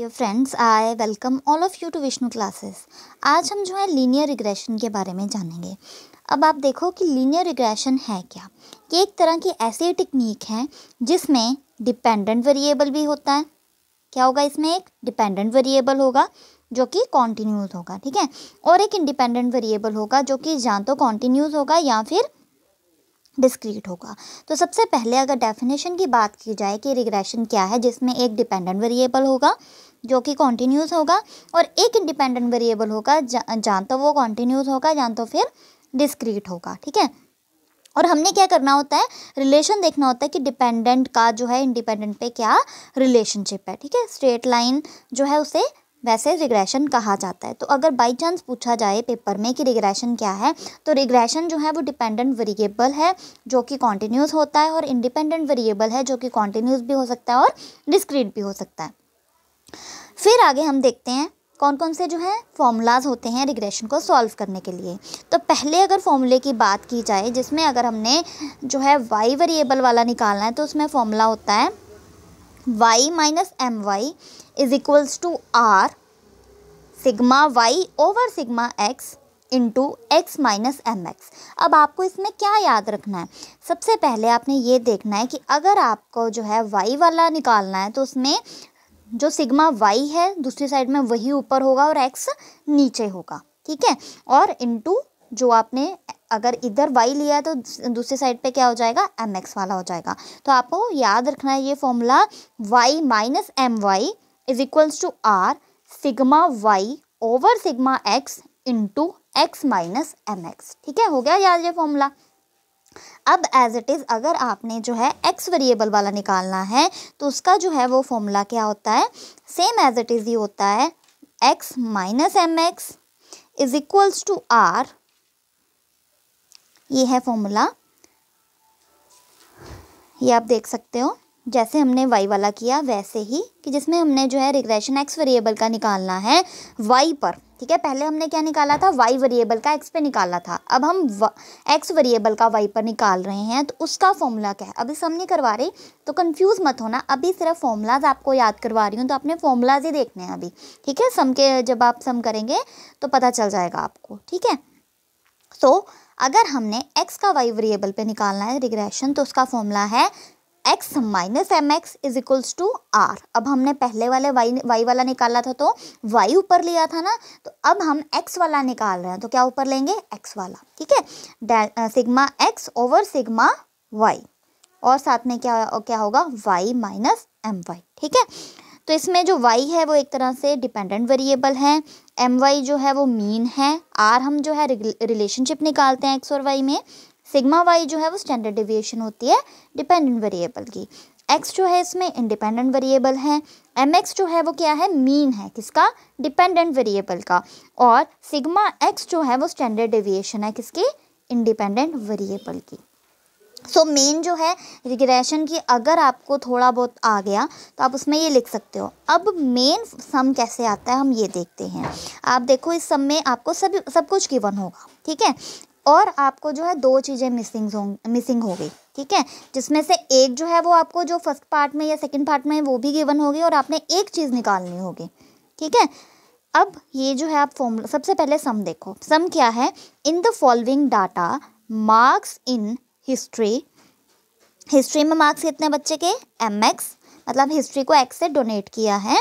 dear friends I welcome all of you to Vishnu classes आज हम जो है लीनियर रिग्रेशन के बारे में जानेंगे अब आप देखो कि लीनियर रिग्रेशन है क्या ये एक तरह की ऐसी टेक्निक है जिसमें डिपेंडेंट वेरिएबल भी होता है क्या होगा इसमें एक डिपेंडेंट वेरिएबल होगा जो कि कॉन्टीन्यूज़ होगा ठीक है और एक इंडिपेंडेंट वेरिएबल होगा जो कि या तो कॉन्टीन्यूज़ होगा या फिर डिस्क्रीट होगा तो सबसे पहले अगर डेफिनेशन की बात की जाए कि रिग्रेशन क्या है जिसमें एक डिपेंडेंट वेरिएबल होगा जो कि कॉन्टीन्यूस होगा और एक इंडिपेंडेंट वेरिएबल होगा जा, जान तो वो कॉन्टीन्यूस होगा जान तो फिर डिस्क्रीट होगा ठीक है और हमने क्या करना होता है रिलेशन देखना होता है कि डिपेंडेंट का जो है इंडिपेंडेंट पे क्या रिलेशनशिप है ठीक है स्ट्रेट लाइन जो है उसे वैसे रिग्रेशन कहा जाता है तो अगर बाई चांस पूछा जाए पेपर में कि रिग्रेशन क्या है तो रिग्रेशन जो है वो डिपेंडेंट वेरिएबल है जो कि कॉन्टीन्यूस होता है और इंडिपेंडेंट वेरिएबल है जो कि कॉन्टीन्यूस भी हो सकता है और डिस्क्रीट भी हो सकता है फिर आगे हम देखते हैं कौन कौन से जो है फॉर्मूलाज होते हैं रिग्रेशन को सॉल्व करने के लिए तो पहले अगर फॉर्मूले की बात की जाए जिसमें अगर हमने जो है वाई वेरिएबल वाला निकालना है तो उसमें फॉर्मूला होता है y minus my is equals to r sigma y over sigma x into x minus m x अब आपको इसमें क्या याद रखना है सबसे पहले आपने ये देखना है कि अगर आपको जो है वाई वाला निकालना है तो उसमें जो सिग्मा वाई है दूसरी साइड में वही ऊपर होगा और एक्स नीचे होगा ठीक है और इंटू जो आपने अगर इधर वाई लिया है तो दूसरी साइड पे क्या हो जाएगा एम एक्स वाला हो जाएगा तो आपको याद रखना है ये formula y minus m y is equals to r sigma y over sigma x into x minus m x ठीक है हो गया याद ये फॉर्मूला अब एज इट इज़ अगर आपने जो है एक्स वेरिएबल वाला निकालना है तो उसका जो है वो फॉर्मूला क्या होता है सेम एज इट इज़ ही होता है x minus m x is equals to r ये है फॉर्मूला ये आप देख सकते हो जैसे हमने वाई वाला किया वैसे ही कि जिसमें हमने जो है रिग्रेशन एक्स वेरिएबल का निकालना है वाई पर ठीक है पहले हमने क्या निकाला था वाई वेरिएबल का एक्स पे निकाला था अब हम एक्स वेरिएबल का वाई पर निकाल रहे हैं तो उसका फॉर्मूला क्या है अभी सब नहीं करवा रही तो कंफ्यूज मत होना अभी सिर्फ फॉर्मूलाज आपको याद करवा रही हूँ तो आपने फॉर्मूलाज ही देखने हैं अभी ठीक है सम के जब आप सम करेंगे तो पता चल जाएगा आपको ठीक है सो so, अगर हमने x का y वेरिएबल पे निकालना है रिग्रेशन तो उसका फॉर्मूला है x minus m x is equals to r अब हमने पहले वाले y y वाला निकाला था तो y ऊपर लिया था ना तो अब हम x वाला निकाल रहे हैं तो क्या ऊपर लेंगे x वाला ठीक है sigma x over sigma y और साथ में क्या क्या होगा y माइनस एम वाई ठीक है तो इसमें जो वाई है वो एक तरह से डिपेंडेंट वेरिएबल है एम वाई जो है वो मीन है आर हम जो है रिलेशनशिप निकालते हैं एक्स और वाई में सिग्मा वाई जो है वो स्टैंडर्ड डिविएशन होती है डिपेंडेंट वेरिएबल की एक्स जो है इसमें इंडिपेंडेंट वेरिएबल है एम एक्स जो है वो क्या है मीन है किसका डिपेंडेंट वेरिएबल का और सिग्मा एक्स जो है वो स्टैंडर्ड डेविएशन है किसकी इंडिपेंडेंट वेरिएबल की सो मेन जो है रिग्रेशन की अगर आपको थोड़ा बहुत आ गया तो आप उसमें ये लिख सकते हो अब मेन सम कैसे आता है हम ये देखते हैं आप देखो इस सम में आपको सभी सब कुछ गिवन होगा ठीक है और आपको जो है दो चीज़ें मिसिंग होंग मिसिंग हो गई ठीक है जिसमें से एक जो है वो आपको जो फर्स्ट पार्ट में या सेकेंड पार्ट में वो भी गिवन होगी और आपने एक चीज़ निकालनी होगी ठीक है अब ये जो है आप फॉर्मूला सबसे पहले सम देखो सम क्या है in the following data marks in history history में मार्क्स कितने बच्चे के एम एक्स मतलब हिस्ट्री को एक्स से डोनेट किया है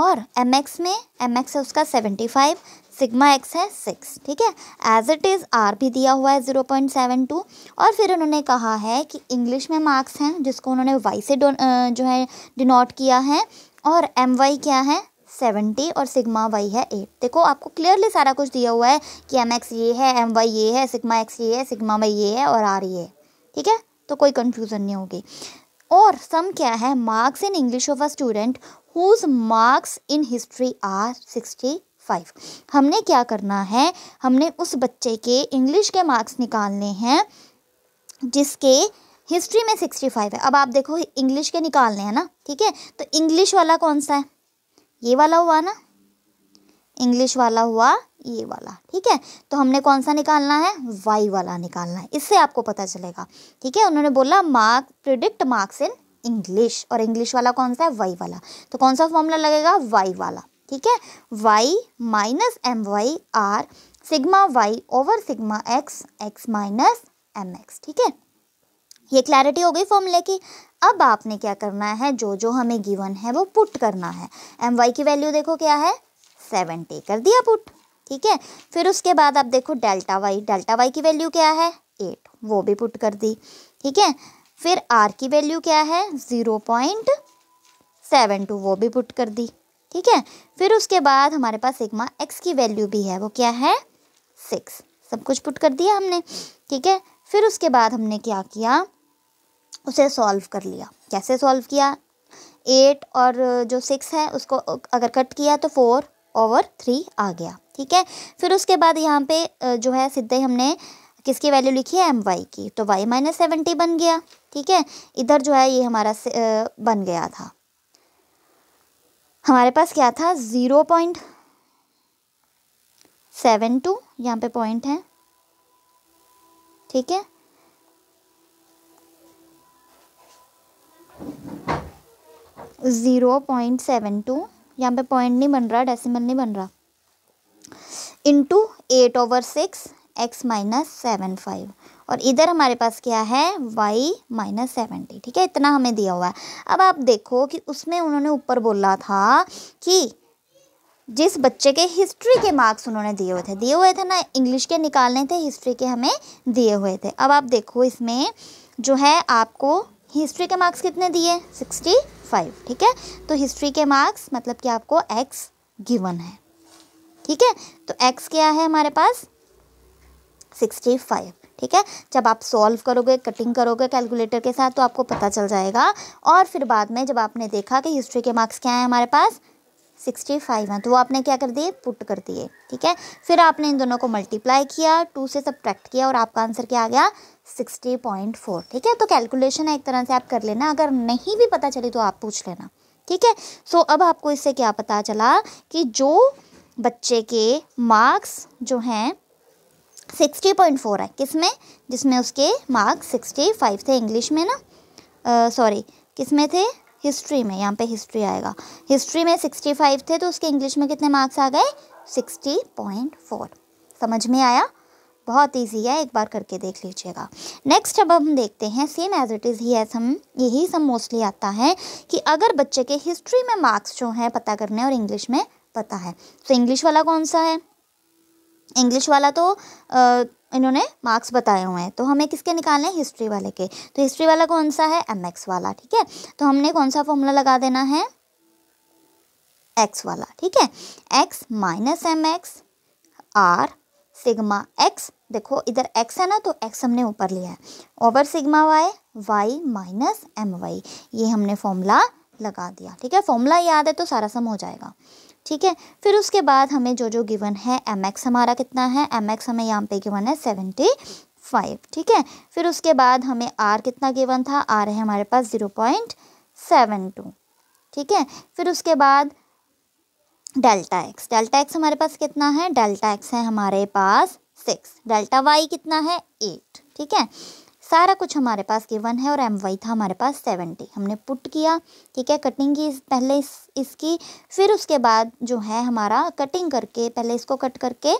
और एम एक्स में एम एक्स है उसका सेवेंटी फाइव सिग्मा एक्स है सिक्स ठीक है एज इट इज़ आर भी दिया हुआ है ज़ीरो पॉइंट सेवन टू और फिर उन्होंने कहा है कि इंग्लिश में मार्क्स हैं जिसको उन्होंने वाई से जो है डिनोट किया है और एम वाई क्या है सेवेंटी और सिग्मा वाई है एट देखो आपको क्लियरली सारा कुछ दिया हुआ है कि एम एक्स ये है एम वाई ये है सिग्मा एक्स ये है सिग्मा वाई ये है और आर ये है ठीक है तो कोई कन्फ्यूज़न नहीं होगी और सम क्या है marks in English of a student whose marks in history are sixty five हमने क्या करना है हमने उस बच्चे के इंग्लिश के मार्क्स निकालने हैं जिसके हिस्ट्री में सिक्सटी फाइव है अब आप देखो इंग्लिश के निकालने हैं ना ठीक है तो इंग्लिश वाला कौन सा है ये वाला हुआ ना इंग्लिश वाला हुआ ये वाला ठीक है तो हमने कौन सा निकालना है वाई वाला निकालना है इससे आपको पता चलेगा ठीक है उन्होंने बोला mark predict marks in English और इंग्लिश वाला कौन सा है वाई वाला तो कौन सा फॉर्मूला लगेगा वाई वाला ठीक है y minus m y r sigma y over sigma x x minus m x ठीक है ये क्लैरिटी हो गई फॉर्मूले की अब आपने क्या करना है जो जो हमें गिवन है वो पुट करना है एम वाई की वैल्यू देखो क्या है सेवेंटी कर दिया पुट ठीक है फिर उसके बाद आप देखो डेल्टा वाई डेल्टा वाई की वैल्यू क्या है एट वो भी पुट कर दी ठीक है फिर आर की वैल्यू क्या है ज़ीरो पॉइंट सेवन टू वो भी पुट कर दी ठीक है फिर उसके बाद हमारे पास सिग्मा एक्स की वैल्यू भी है वो क्या है सिक्स सब कुछ पुट कर दिया हमने ठीक है फिर उसके बाद हमने क्या किया उसे सॉल्व कर लिया कैसे सॉल्व किया एट और जो सिक्स है उसको अगर कट किया तो फोर ओवर थ्री आ गया ठीक है फिर उसके बाद यहाँ पे जो है सीधे हमने किसकी वैल्यू लिखी है एम वाई की तो वाई माइनस सेवेंटी बन गया ठीक है इधर जो है ये हमारा बन गया था हमारे पास क्या था ज़ीरो पॉइंट सेवन टू यहाँ पे पॉइंट है ठीक है ज़ीरो पॉइंट सेवन टू यहाँ पे पॉइंट नहीं बन रहा डेसिमल नहीं बन रहा into eight over six x minus seven five और इधर हमारे पास क्या है वाई माइनस सेवेंटी ठीक है इतना हमें दिया हुआ है अब आप देखो कि उसमें उन्होंने ऊपर बोला था कि जिस बच्चे के हिस्ट्री के मार्क्स उन्होंने दिए हुए थे दिए हुए थे ना इंग्लिश के निकालने थे हिस्ट्री के हमें दिए हुए थे अब आप देखो इसमें जो है आपको हिस्ट्री के मार्क्स कितने दिए सिक्सटी फाइव ठीक है तो हिस्ट्री के मार्क्स मतलब कि आपको एक्स गिवन है ठीक है तो एक्स क्या है हमारे पास सिक्सटी फाइव ठीक है जब आप सॉल्व करोगे कटिंग करोगे कैलकुलेटर के साथ तो आपको पता चल जाएगा और फिर बाद में जब आपने देखा कि हिस्ट्री के मार्क्स क्या हैं हमारे पास सिक्सटी फाइव हैं तो वो आपने क्या कर दिए पुट कर दिए ठीक है फिर आपने इन दोनों को मल्टीप्लाई किया टू से सब्ट्रैक्ट किया और आपका आंसर क्या आ गया सिक्सटी पॉइंट फोर ठीक है तो कैलकुलेशन है एक तरह से आप कर लेना अगर नहीं भी पता चली तो आप पूछ लेना ठीक है सो अब आपको इससे क्या पता चला कि जो बच्चे के मार्क्स जो हैं सिक्सटी पॉइंट फोर है किसमें जिसमें उसके मार्क्स सिक्सटी फाइव थे इंग्लिश में ना सॉरी किस में थे हिस्ट्री में यहाँ पे हिस्ट्री आएगा हिस्ट्री में सिक्सटी फाइव थे तो उसके इंग्लिश में कितने मार्क्स आ गए सिक्सटी पॉइंट फोर समझ में आया बहुत ईजी है एक बार करके देख लीजिएगा नेक्स्ट अब हम देखते हैं सेम एज इट इज़ ही एज हम यही सब मोस्टली आता है कि अगर बच्चे के हिस्ट्री में मार्क्स जो हैं पता करने और इंग्लिश में पता है तो इंग्लिश वाला कौन सा है इंग्लिश वाला तो इन्होंने मार्क्स बताए हुए हैं तो हमें किसके निकालने हैं हिस्ट्री वाले के तो हिस्ट्री वाला कौन सा है एम एक्स वाला ठीक है तो हमने कौन सा फॉर्मूला लगा देना है एक्स वाला ठीक है x minus m x r sigma x देखो इधर एक्स है ना तो एक्स हमने ऊपर लिया है over sigma y y minus m y ये हमने फॉर्मूला लगा दिया ठीक है फॉर्मूला याद है तो सारा सम हो जाएगा ठीक है फिर उसके बाद हमें जो जो गिवन है एम एक्स हमारा कितना है एम एक्स हमें यहाँ पे गिवन है सेवेंटी फाइव ठीक है फिर उसके बाद हमें आर कितना गिवन था आर है हमारे पास ज़ीरो पॉइंट सेवन टू ठीक है फिर उसके बाद डेल्टा एक्स डेल्टा एक्स हमारे पास कितना है डेल्टा एक्स है हमारे पास सिक्स डेल्टा वाई कितना है एट ठीक है सारा कुछ हमारे पास गिवन है और एम वाई था हमारे पास सेवेंटी हमने पुट किया ठीक है कटिंग की पहले इस इसकी फिर उसके बाद जो है हमारा कटिंग करके पहले इसको कट करके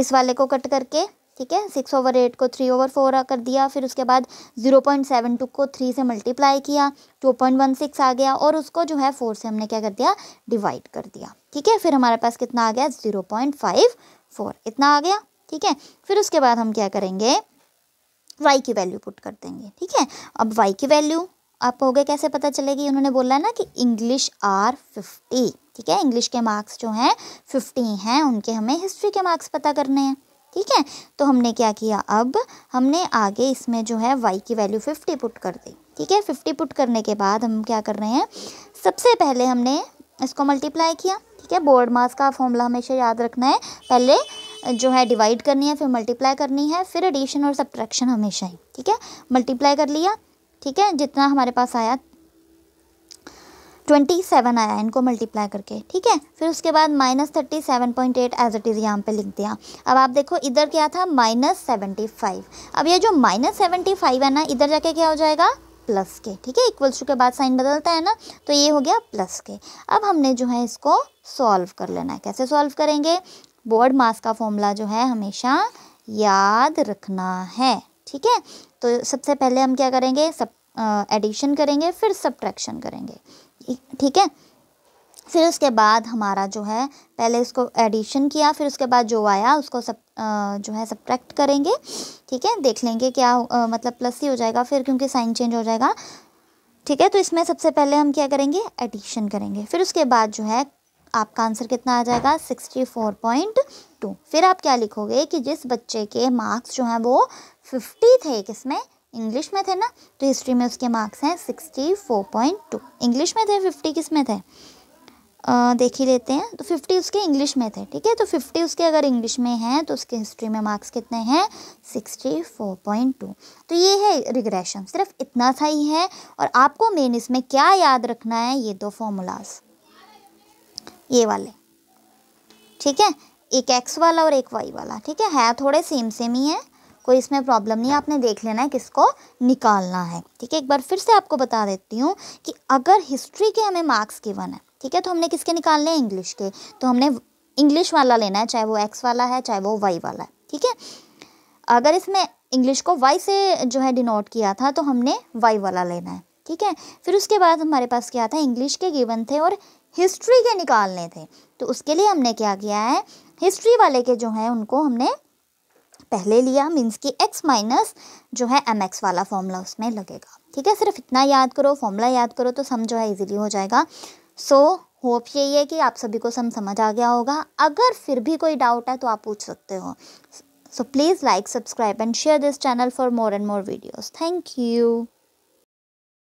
इस वाले को कट करके ठीक है सिक्स ओवर एट को थ्री ओवर फोर कर दिया फिर उसके बाद ज़ीरो पॉइंट सेवन टू को थ्री से मल्टीप्लाई किया टू पॉइंट वन सिक्स आ गया और उसको जो है फोर से हमने क्या कर दिया डिवाइड कर दिया ठीक है फिर हमारे पास कितना आ गया ज़ीरो पॉइंट फाइव फोर इतना आ गया ठीक है फिर उसके बाद हम क्या करेंगे वाई की वैल्यू पुट कर देंगे ठीक है अब वाई की वैल्यू आप हो गए कैसे पता चलेगी उन्होंने बोला ना कि इंग्लिश आर फिफ्टी ठीक है इंग्लिश के मार्क्स जो हैं फिफ्टी हैं उनके हमें हिस्ट्री के मार्क्स पता करने हैं ठीक है तो हमने क्या किया अब हमने आगे इसमें जो है वाई की वैल्यू फिफ्टी पुट कर दी ठीक है फिफ्टी पुट करने के बाद हम क्या कर रहे हैं सबसे पहले हमने इसको मल्टीप्लाई किया ठीक है बोर्ड मार्क्स का फॉर्मूला हमेशा याद रखना है पहले जो है डिवाइड करनी है फिर मल्टीप्लाई करनी है फिर एडिशन और सब्ट्रैक्शन हमेशा ही ठीक है मल्टीप्लाई कर लिया ठीक है जितना हमारे पास आया ट्वेंटी सेवन आया इनको मल्टीप्लाई करके ठीक है फिर उसके बाद minus thirty seven point eight as it is यहाँ पे लिख दिया अब आप देखो इधर क्या था माइनस सेवेंटी फाइव अब ये जो माइनस सेवेंटी फाइव है ना इधर जाके क्या हो जाएगा प्लस के ठीक है इक्वल्स टू के बाद साइन बदलता है ना तो ये हो गया प्लस के अब हमने जो है इसको सॉल्व कर लेना है कैसे सॉल्व करेंगे बोर्ड मास का फॉर्मूला जो है हमेशा याद रखना है ठीक है तो सबसे पहले हम क्या करेंगे सब एडिशन करेंगे फिर सब्ट्रैक्शन करेंगे ठीक है फिर उसके बाद हमारा जो है पहले उसको एडिशन किया फिर उसके बाद जो आया उसको सब आ, जो है सब्ट्रैक्ट करेंगे ठीक है देख लेंगे क्या आ, मतलब प्लस ही हो जाएगा फिर क्योंकि साइन चेंज हो जाएगा ठीक है तो इसमें सबसे पहले हम क्या करेंगे एडिशन करेंगे फिर उसके बाद जो है आपका आंसर कितना आ जाएगा सिक्सटी फोर पॉइंट टू फिर आप क्या लिखोगे कि जिस बच्चे के मार्क्स जो हैं वो फिफ्टी थे किसमें इंग्लिश में थे ना तो हिस्ट्री में उसके मार्क्स हैं sixty four point two English में थे फिफ्टी किस में थे देख ही लेते हैं तो फिफ्टी उसके इंग्लिश में थे ठीक है तो फिफ्टी उसके अगर इंग्लिश में हैं तो उसके हिस्ट्री में मार्क्स कितने हैं सिक्सटी फोर पॉइंट टू तो ये है रिग्रेशन सिर्फ इतना सा ही है और आपको मेन इसमें क्या याद रखना है ये दो फॉर्मूलाज़ ये वाले ठीक है एक एक्स वाला और एक वाई वाला ठीक है है थोड़े सेम सेम ही है कोई इसमें प्रॉब्लम नहीं है आपने देख लेना है किसको निकालना है ठीक है एक बार फिर से आपको बता देती हूँ कि अगर हिस्ट्री के हमें मार्क्स गिवन है ठीक है तो हमने किसके निकालने हैं इंग्लिश के तो हमने इंग्लिश वाला लेना है चाहे वो एक्स वाला है चाहे वो वाई वाला है ठीक है अगर इसमें इंग्लिश को वाई से जो है डिनोट किया था तो हमने वाई वाला लेना है ठीक है फिर उसके बाद हमारे पास क्या था इंग्लिश के गिवन थे और हिस्ट्री के निकालने थे तो उसके लिए हमने क्या किया है हिस्ट्री वाले के जो हैं उनको हमने पहले लिया मीन्स कि x माइनस जो है एम एक्स वाला फॉर्मूला उसमें लगेगा ठीक है सिर्फ इतना याद करो फॉर्मूला याद करो तो सम जो है इजीली हो जाएगा सो so, होप यही है कि आप सभी को सम समझ आ गया होगा अगर फिर भी कोई डाउट है तो आप पूछ सकते हो so please like subscribe and share this channel for more and more videos thank you